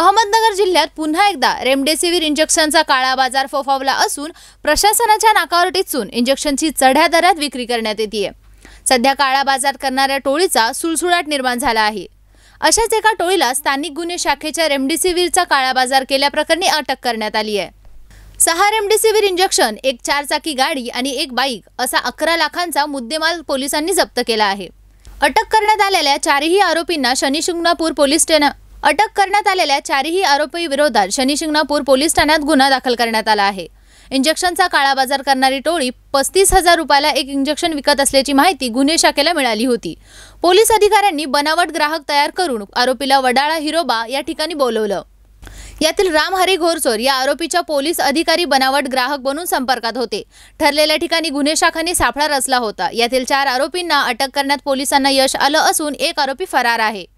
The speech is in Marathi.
अहमदनगर जिल्ह्यात पुन्हा एकदा रेमडेसिवीर इंजेक्शनचा काळा बाजार फोफावला असून प्रशासनाच्या नाकावर टिचून इंजेक्शनची चढ्या दरात विक्री करण्यात येते सध्या काळा बाजार करणाऱ्या टोळीचा सुळसुळाट निर्माण झाला आहे अशाच एका टोळीला स्थानिक गुन्हे शाखेच्या रेमडेसिवीरचा काळा बाजार केल्याप्रकरणी अटक करण्यात आली आहे सहा रेमडेसिवीर इंजेक्शन एक चारचाकी गाडी आणि एक बाईक असा अकरा लाखांचा मुद्देमाल पोलिसांनी जप्त केला आहे अटक करण्यात आलेल्या चारही आरोपींना शनिशिंगणापूर पोलीस स्टेशन अटक करण्यात आलेल्या चारही आरोपी विरोधात शनिशिंगणापूर पोलीस ठाण्यात गुन्हा दाखल करण्यात आला आहे इंजेक्शनचा काळाबाजार करणारी टोळी पस्तीस हजार रुपयाला एक इंजेक्शन विकत असल्याची माहिती गुन्हे शाखेला मिळाली होती पोलीस अधिकाऱ्यांनी बनावट ग्राहक तयार करून आरोपीला वडाळा हिरोबा या ठिकाणी बोलवलं यातील राम हरी घोरचोर या आरोपीच्या पोलीस अधिकारी बनावट ग्राहक बनून संपर्कात होते ठरलेल्या ठिकाणी गुन्हे शाखाने सापळा रचला होता यातील चार आरोपींना अटक करण्यात पोलिसांना यश आलं असून एक आरोपी फरार आहे